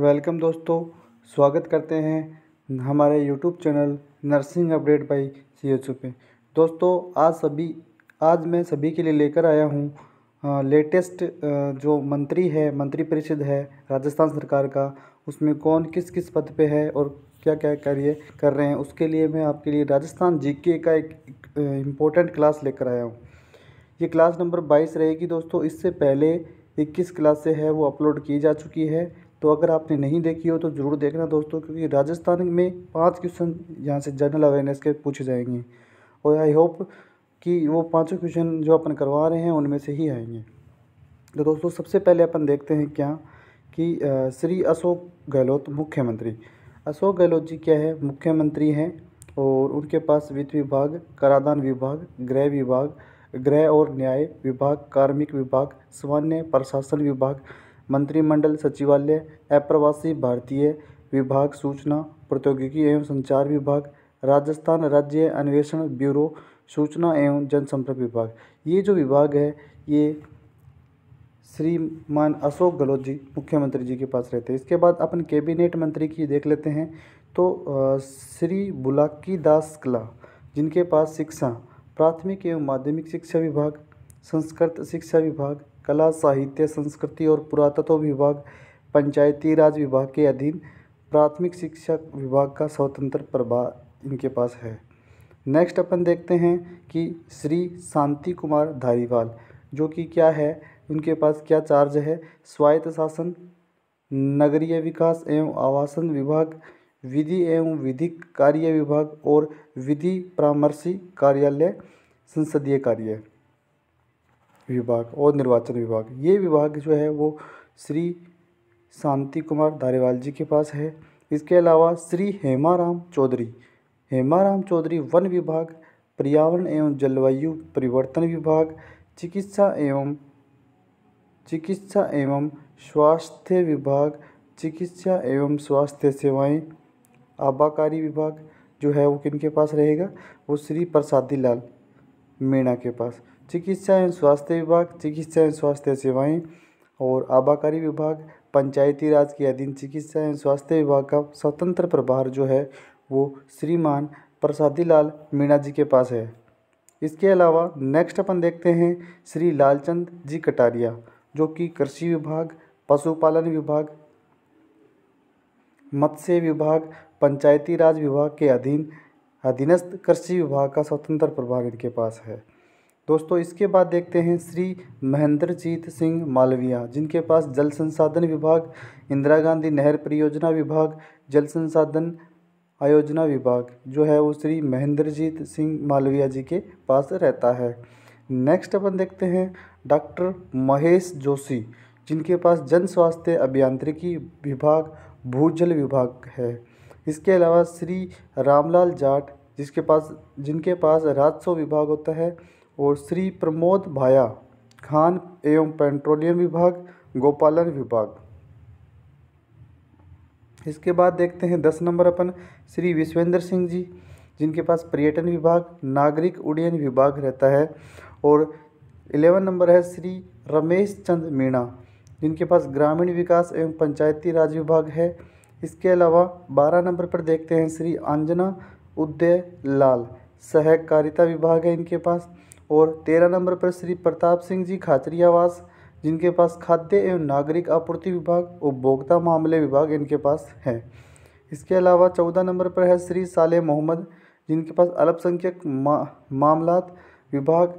welcome दोस्तों स्वागत करते हैं हमारे YouTube channel nursing update by C H पे दोस्तों आज सभी आज मैं सभी के लिए लेकर आया हूँ लेटेस्ट जो मंत्री है मंत्री परिषद है राजस्थान सरकार का उसमें कौन किस किस पद पे है और क्या क्या कार्य कर रहे हैं उसके लिए मैं आपके लिए राजस्थान जीके का एक इम्पोर्टेंट क्लास लेकर आया हूँ ये क्लास नंबर बाईस रहेगी दोस्तों इससे पहले इक्कीस क्लासे है वो अपलोड की जा चुकी है तो अगर आपने नहीं देखी हो तो ज़रूर देखना दोस्तों क्योंकि राजस्थान में पाँच क्वेश्चन यहाँ से जनरल अवेयरनेस के पूछे जाएंगे और आई होप कि वो पाँचों क्वेश्चन जो अपन करवा रहे हैं उनमें से ही आएंगे तो दोस्तों सबसे पहले अपन देखते हैं क्या कि श्री अशोक गहलोत मुख्यमंत्री अशोक गहलोत जी क्या है मुख्यमंत्री हैं और उनके पास वित्त विभाग कराधान विभाग गृह विभाग गृह और न्याय विभाग कार्मिक विभाग सामान्य प्रशासन विभाग मंत्रिमंडल सचिवालय अप्रवासी भारतीय विभाग सूचना प्रौद्योगिकी एवं संचार विभाग राजस्थान राज्य अन्वेषण ब्यूरो सूचना एवं जनसंपर्क विभाग ये जो विभाग है ये श्रीमान अशोक गहलोत जी मुख्यमंत्री जी के पास रहते हैं इसके बाद अपन कैबिनेट मंत्री की देख लेते हैं तो श्री बुलाकी दास कला जिनके पास शिक्षा प्राथमिक एवं माध्यमिक शिक्षा विभाग संस्कृत शिक्षा विभाग कला साहित्य संस्कृति और पुरातत्व विभाग पंचायती राज विभाग के अधीन प्राथमिक शिक्षा विभाग का स्वतंत्र प्रभाव इनके पास है नेक्स्ट अपन देखते हैं कि श्री शांति कुमार धारीवाल जो कि क्या है उनके पास क्या चार्ज है स्वायत्त शासन नगरीय विकास एवं आवासन विभाग विधि एवं विधिक कार्य विभाग और विधि परामर्शी कार्यालय संसदीय कार्य विभाग और निर्वाचन विभाग ये विभाग जो है वो श्री शांति कुमार धारीवाल जी के पास है इसके अलावा श्री हेमाराम चौधरी हेमाराम चौधरी वन विभाग पर्यावरण एवं जलवायु परिवर्तन विभाग चिकित्सा एवं चिकित्सा एवं स्वास्थ्य विभाग चिकित्सा एवं स्वास्थ्य सेवाएं आबाकारी विभाग जो है वो किन के पास रहेगा वो श्री प्रसादी लाल मीणा के पास चिकित्सा एवं स्वास्थ्य विभाग चिकित्सा एवं स्वास्थ्य सेवाएं और आबाकारी विभाग पंचायती राज के अधीन चिकित्सा एवं स्वास्थ्य विभाग का स्वतंत्र प्रभार जो है वो श्रीमान प्रसादी लाल मीणा जी के पास है इसके अलावा नेक्स्ट अपन देखते हैं श्री लालचंद जी कटारिया जो कि कृषि विभाग पशुपालन विभाग मत्स्य विभाग पंचायती राज विभाग के अधीन अधीनस्थ कृषि विभाग का स्वतंत्र प्रभार इनके पास है दोस्तों इसके बाद देखते हैं श्री महेंद्रजीत सिंह मालविया जिनके पास जल संसाधन विभाग इंदिरा गांधी नहर परियोजना विभाग जल संसाधन आयोजना विभाग जो है वो श्री महेंद्रजीत सिंह मालविया जी के पास रहता है नेक्स्ट अपन देखते हैं डॉक्टर महेश जोशी जिनके पास जन स्वास्थ्य अभियांत्रिकी विभाग भूजल विभाग है इसके अलावा श्री रामलाल जाट जिसके पास जिनके पास राजस्व विभाग होता है और श्री प्रमोद भाया खान एवं पेट्रोलियम विभाग गोपालन विभाग इसके बाद देखते हैं दस नंबर अपन श्री विश्वेंद्र सिंह जी जिनके पास पर्यटन विभाग नागरिक उड्डयन विभाग रहता है और इलेवन नंबर है श्री रमेश चंद मीणा जिनके पास ग्रामीण विकास एवं पंचायती राज विभाग है इसके अलावा बारह नंबर पर देखते हैं श्री अंजना उदय लाल सहकारिता विभाग है इनके पास और तेरह नंबर पर श्री प्रताप सिंह जी खाचरियावास जिनके पास खाद्य एवं नागरिक आपूर्ति विभाग उपभोक्ता मामले विभाग इनके पास है इसके अलावा चौदह नंबर पर है श्री साले मोहम्मद जिनके पास अल्पसंख्यक मा, मामलात विभाग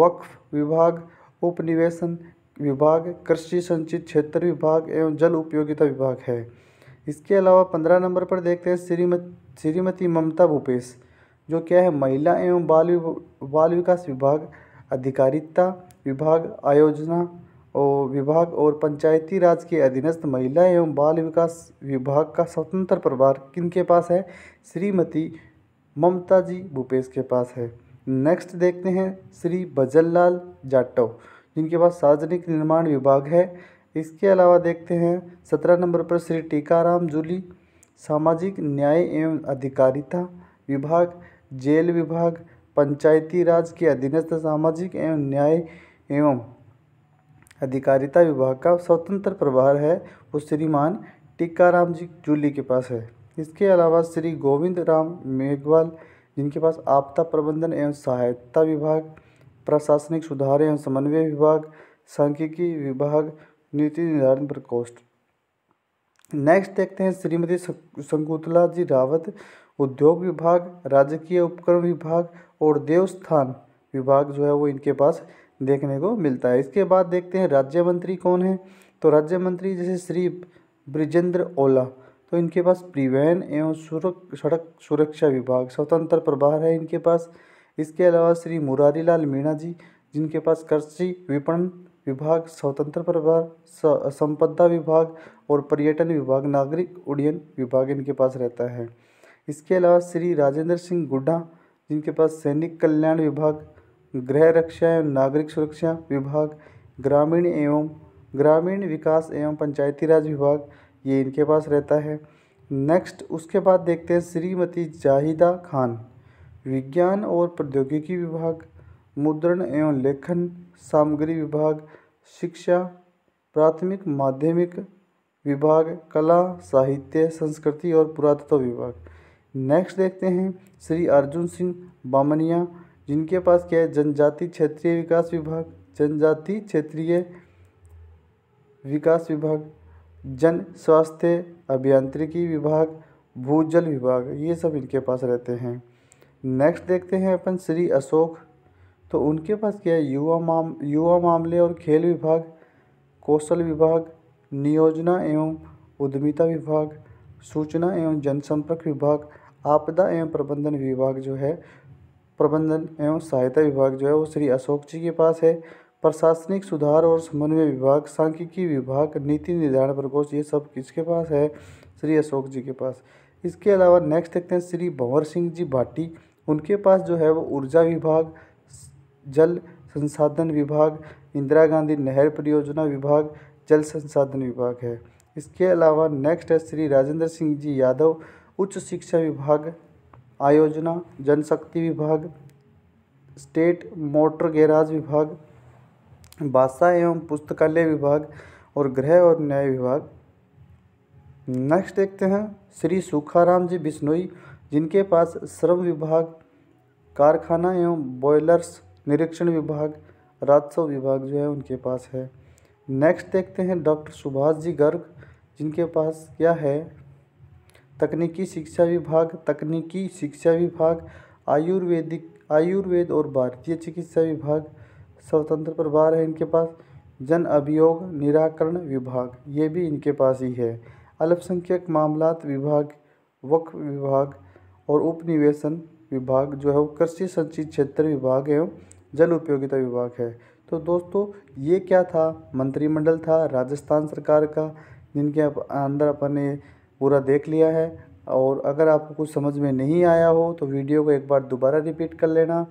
वक्फ विभाग उपनिवेशन विभाग कृषि संचित क्षेत्र विभाग एवं जल उपयोगिता विभाग है इसके अलावा पंद्रह नंबर पर देखते हैं श्रीमती श्रीमती ममता भूपेश जो क्या है महिला एवं बाल बाल विकास विभाग अधिकारिता विभाग आयोजना और विभाग और पंचायती राज के अधीनस्थ महिला एवं बाल विकास विभाग का स्वतंत्र प्रभार किन के पास है श्रीमती ममता जी भूपेश के पास है नेक्स्ट देखते हैं श्री लाल जाटव जिनके पास सार्वजनिक निर्माण विभाग है इसके अलावा देखते हैं सत्रह नंबर पर श्री टीकाराम जूली सामाजिक न्याय एवं अधिकारिता विभाग जेल विभाग पंचायती राज के अधीनस्थ सामाजिक एवं न्याय एवं अधिकारिता विभाग का स्वतंत्र प्रभार है वो श्रीमान टीकाराम जी जूली के पास है इसके अलावा श्री गोविंद राम मेघवाल जिनके पास आपदा प्रबंधन एवं सहायता विभाग प्रशासनिक सुधार एवं समन्वय विभाग सांख्यिकी विभाग नीति निर्धारण प्रकोष्ठ नेक्स्ट देखते हैं श्रीमती संकुतला जी रावत उद्योग विभाग राजकीय उपकरण विभाग और देवस्थान विभाग जो है वो इनके पास देखने को मिलता है इसके बाद देखते हैं राज्य मंत्री कौन है तो राज्य मंत्री जैसे श्री ब्रिजेंद्र ओला तो इनके पास परिवहन एवं सुरक सड़क सुरक्षा विभाग स्वतंत्र प्रभार है इनके पास इसके अलावा श्री मुरारी लाल मीणा जी जिनके पास कृषि विपणन विभाग स्वतंत्र प्रभार संपदा विभाग और पर्यटन विभाग नागरिक उड्डयन विभाग इनके पास रहता है इसके अलावा श्री राजेंद्र सिंह गुड्डा जिनके पास सैनिक कल्याण विभाग गृह रक्षा एवं नागरिक सुरक्षा विभाग ग्रामीण एवं ग्रामीण विकास एवं पंचायती राज विभाग ये इनके पास रहता है नेक्स्ट उसके बाद देखते हैं श्रीमती जाहिदा खान विज्ञान और प्रौद्योगिकी विभाग मुद्रण एवं लेखन सामग्री विभाग शिक्षा प्राथमिक माध्यमिक विभाग कला साहित्य संस्कृति और पुरातत्व विभाग नेक्स्ट देखते हैं श्री अर्जुन सिंह बामनिया जिनके पास क्या है जनजाति क्षेत्रीय विकास विभाग जनजाति क्षेत्रीय विकास विभाग जन स्वास्थ्य अभियांत्रिकी विभाग भूजल विभाग ये सब इनके पास रहते हैं नेक्स्ट देखते हैं अपन श्री अशोक तो उनके पास क्या है युवा माम युवा मामले और खेल विभाग कौशल विभाग नियोजना एवं उद्यमिता विभाग सूचना एवं जनसंपर्क विभाग आपदा एवं प्रबंधन विभाग जो है प्रबंधन एवं सहायता विभाग जो है वो श्री अशोक जी के पास है प्रशासनिक सुधार और समन्वय विभाग सांख्यिकी विभाग नीति निर्धारण प्रकोष्ठ ये सब किसके पास है श्री अशोक जी के पास इसके अलावा नेक्स्ट देखते हैं श्री भंवर सिंह जी भाटी उनके पास जो है वो ऊर्जा विभाग जल संसाधन विभाग इंदिरा गांधी नहर परियोजना विभाग जल संसाधन विभाग है इसके अलावा नेक्स्ट है श्री राजेंद्र सिंह जी यादव उच्च शिक्षा विभाग आयोजना जनशक्ति विभाग स्टेट मोटर गैराज विभाग भाषा एवं पुस्तकालय विभाग और गृह और न्याय विभाग नेक्स्ट देखते हैं श्री सुखाराम जी बिश्नोई जिनके पास श्रम विभाग कारखाना एवं बॉयलर्स निरीक्षण विभाग राजस्व विभाग जो है उनके पास है नेक्स्ट देखते हैं डॉक्टर सुभाष जी गर्ग जिनके पास क्या है तकनीकी शिक्षा विभाग तकनीकी शिक्षा विभाग आयुर्वेदिक आयुर्वेद और भारतीय चिकित्सा विभाग स्वतंत्र प्रभार है इनके पास जन अभियोग निराकरण विभाग ये भी इनके पास ही है अल्पसंख्यक मामलात विभाग वक्फ विभाग और उपनिवेशन विभाग जो है वो कृषि संचित क्षेत्र विभाग एवं जल उपयोगिता विभाग है तो दोस्तों ये क्या था मंत्रिमंडल था राजस्थान सरकार का जिनके अंदर अपने पूरा देख लिया है और अगर आपको कुछ समझ में नहीं आया हो तो वीडियो को एक बार दोबारा रिपीट कर लेना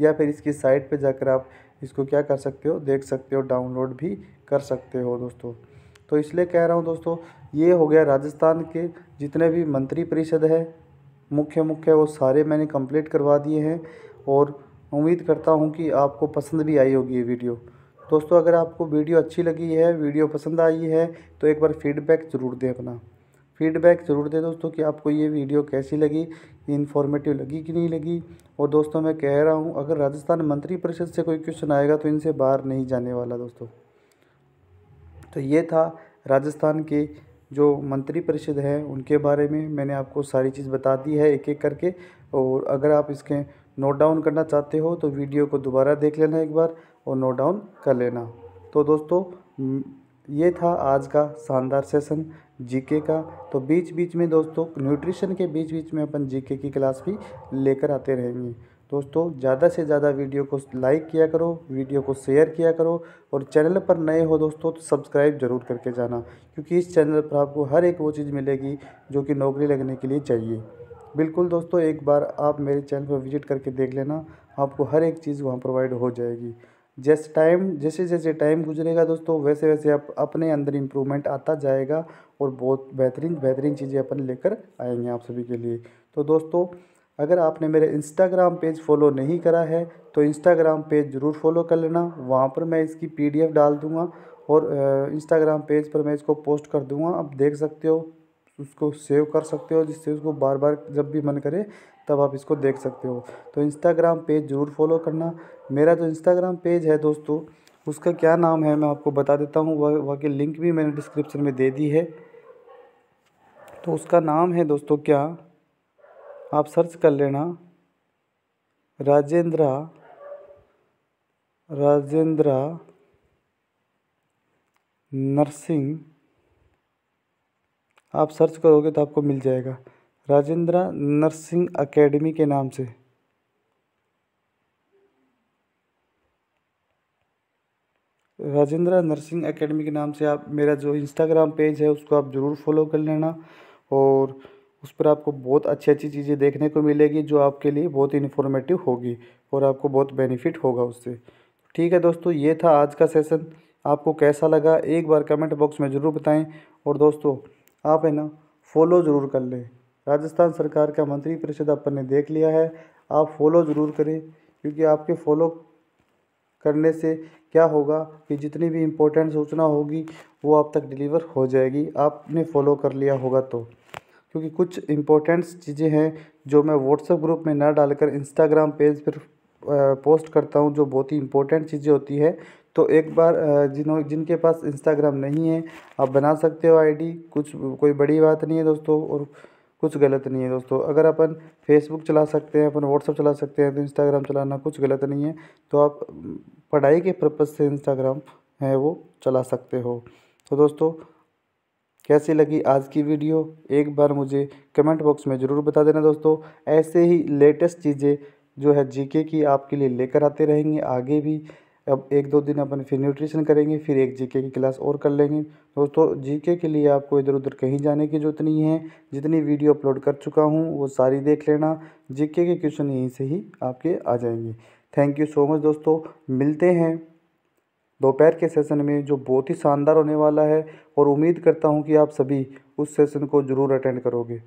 या फिर इसकी साइट पे जाकर आप इसको क्या कर सकते हो देख सकते हो डाउनलोड भी कर सकते हो दोस्तों तो इसलिए कह रहा हूँ दोस्तों ये हो गया राजस्थान के जितने भी मंत्री परिषद है मुख्य मुख्य वो सारे मैंने कंप्लीट करवा दिए हैं और उम्मीद करता हूँ कि आपको पसंद भी आई होगी ये वीडियो दोस्तों अगर आपको वीडियो अच्छी लगी है वीडियो पसंद आई है तो एक बार फीडबैक ज़रूर दें अपना फीडबैक ज़रूर दें दोस्तों कि आपको ये वीडियो कैसी लगी इन्फॉर्मेटिव लगी कि नहीं लगी और दोस्तों मैं कह रहा हूँ अगर राजस्थान मंत्री परिषद से कोई क्वेश्चन आएगा तो इनसे बाहर नहीं जाने वाला दोस्तों तो ये था राजस्थान के जो मंत्री परिषद है उनके बारे में मैंने आपको सारी चीज़ बता दी है एक एक करके और अगर आप इसके नोट डाउन करना चाहते हो तो वीडियो को दोबारा देख लेना एक बार और नोट डाउन कर लेना तो दोस्तों ये था आज का शानदार सेशन जीके का तो बीच बीच में दोस्तों न्यूट्रिशन के बीच बीच में अपन जीके की क्लास भी लेकर आते रहेंगे दोस्तों ज़्यादा से ज़्यादा वीडियो को लाइक किया करो वीडियो को शेयर किया करो और चैनल पर नए हो दोस्तों तो सब्सक्राइब जरूर करके जाना क्योंकि इस चैनल पर आपको हर एक वो चीज़ मिलेगी जो कि नौकरी लगने के लिए चाहिए बिल्कुल दोस्तों एक बार आप मेरे चैनल पर विजिट करके देख लेना आपको हर एक चीज़ वहाँ प्रोवाइड हो जाएगी जैसे टाइम जैसे जैसे टाइम गुजरेगा दोस्तों वैसे वैसे आप अपने अंदर इम्प्रूवमेंट आता जाएगा और बहुत बेहतरीन बेहतरीन चीज़ें अपन लेकर आएंगे आप सभी के लिए तो दोस्तों अगर आपने मेरे इंस्टाग्राम पेज फॉलो नहीं करा है तो इंस्टाग्राम पेज ज़रूर फॉलो कर लेना वहाँ पर मैं इसकी पी डाल दूँगा और इंस्टाग्राम पेज पर मैं इसको पोस्ट कर दूँगा आप देख सकते हो उसको सेव कर सकते हो जिससे उसको बार बार जब भी मन करे तब आप इसको देख सकते हो तो इंस्टाग्राम पेज ज़रूर फॉलो करना मेरा जो इंस्टाग्राम पेज है दोस्तों उसका क्या नाम है मैं आपको बता देता हूँ वह वह की लिंक भी मैंने डिस्क्रिप्शन में दे दी है तो उसका नाम है दोस्तों क्या आप सर्च कर लेना राजेंद्रा राजेंद्रा नर्सिंग आप सर्च करोगे तो आपको मिल जाएगा राजेंद्रा नर्सिंग अकेडमी के नाम से राजेंद्रा नर्सिंग अकेडमी के नाम से आप मेरा जो इंस्टाग्राम पेज है उसको आप ज़रूर फॉलो कर लेना और उस पर आपको बहुत अच्छी अच्छी चीज़ें देखने को मिलेगी जो आपके लिए बहुत इन्फॉर्मेटिव होगी और आपको बहुत बेनिफिट होगा उससे ठीक है दोस्तों ये था आज का सेशन आपको कैसा लगा एक बार कमेंट बॉक्स में ज़रूर बताएं और दोस्तों आप है ना फॉलो ज़रूर कर लें राजस्थान सरकार का मंत्री परिषद अपन ने देख लिया है आप फॉलो ज़रूर करें क्योंकि आपके फॉलो करने से क्या होगा कि जितनी भी इम्पोर्टेंट सूचना होगी वो आप तक डिलीवर हो जाएगी आपने फॉलो कर लिया होगा तो क्योंकि कुछ इम्पोर्टेंट्स चीज़ें हैं जो मैं व्हाट्सएप ग्रुप में ना डालकर इंस्टाग्राम पेज पर पोस्ट करता हूँ जो बहुत ही इंपॉर्टेंट चीज़ें होती है तो एक बार जिन्हों जिनके पास इंस्टाग्राम नहीं है आप बना सकते हो आईडी कुछ कोई बड़ी बात नहीं है दोस्तों और कुछ गलत नहीं है दोस्तों अगर अपन फेसबुक चला सकते हैं अपन व्हाट्सअप चला सकते हैं तो इंस्टाग्राम चलाना कुछ गलत नहीं है तो आप पढ़ाई के पर्पज़ से इंस्टाग्राम है वो चला सकते हो तो दोस्तों कैसी लगी आज की वीडियो एक बार मुझे कमेंट बॉक्स में ज़रूर बता देना दोस्तों ऐसे ही लेटेस्ट चीज़ें जो है जीके की आपके लिए लेकर आते रहेंगे आगे भी अब एक दो दिन अपन फिर न्यूट्रिशन करेंगे फिर एक जीके की क्लास और कर लेंगे दोस्तों जीके के लिए आपको इधर उधर कहीं जाने की जरूरत नहीं है जितनी वीडियो अपलोड कर चुका हूँ वो सारी देख लेना जीके के क्वेश्चन यहीं से ही आपके आ जाएंगे थैंक यू सो मच दोस्तों मिलते हैं दोपहर के सेशन में जो बहुत ही शानदार होने वाला है और उम्मीद करता हूँ कि आप सभी उस सेशन को ज़रूर अटेंड करोगे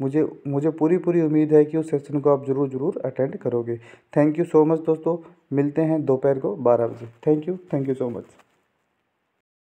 मुझे मुझे पूरी पूरी उम्मीद है कि उस सेशन को आप ज़रूर ज़रूर अटेंड करोगे थैंक यू सो मच दोस्तों मिलते हैं दोपहर को बारह बजे thank you thank you so much